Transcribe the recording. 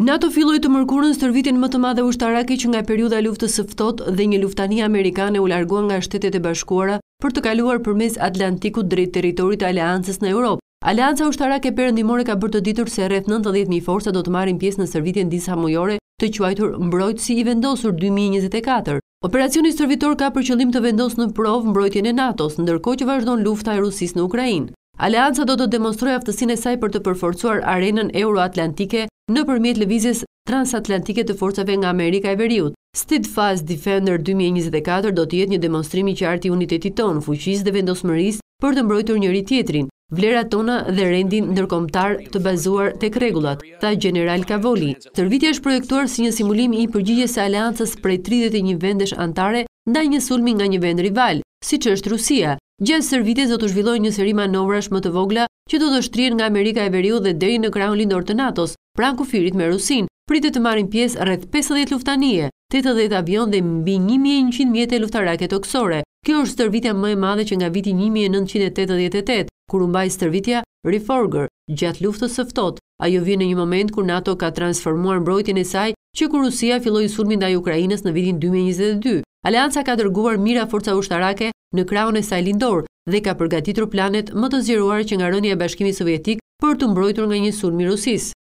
NATO filloi të mërkurën stërvitin më të madhe ushtarake që nga periudha luftës së ftohtë dhe një luftani amerikane u largua nga Shtetet e Bashkuara për të kaluar përmes Atlantikut drejt territorit të Aleancës në Europë. Aleanca ushtarake perëndimore ka bërë të ditur se rreth 90.000 forca do të marrin pjesë në sërvitin disa mujore të quajtur mbrojtësi i vendosur 2024. Operacioni sërvitor ka për qëllim të vendosë në provë mbrojtjen e NATO-s, ndërkohë që vazhdon lufta e Rusisë në Ukrainë. Aleanca do të demonstrojë aftësinë e saj për të përforcuar arenën euroatlantike në përmjet levizjes transatlantike të forcave nga Amerika e Veriut. Stid Faz Defender 2024 do jetë një demonstrimi që arti unitetit tonë, fuqis dhe vendosëmëris për të mbrojtur njëri tjetrin, vlerat tona dhe rendin nërkomtar të bazuar të kregullat, tha General Kavoli. Tërvitja është projektuar si një simulim i përgjigje se aleancës prej 31 vendesh antare nda një sulmi nga një vend rival, si që është Rusia. Gjënë servitit do të zhvillojnë një seri manovrash më të vogla që do të shtrirë nga Amerika e Veriu dhe deri në kraun lindor të Natos, pranë kufirit me Rusin, pritë të marin pjesë rreth 50 luftanije, 80 avion dhe mbi 1.100 mjetë e luftarake toksore. Kjo është stërvitja më e madhe që nga viti 1988, kur mbaj stërvitja Reforger, gjatë luftës sëftot. Ajo vjen në një moment kur NATO ka transformuar mbrojtjen e saj që kur Rusia filloi sulmin ndaj Ukrainës në vitin 2022. Alianca ka dërguar mira forca ushtarake në krahun e saj lindor dhe ka përgatitur planet më të zgjeruar që nga rënia e Bashkimit Sovjetik për të mbrojtur nga një sulm i Rusisë.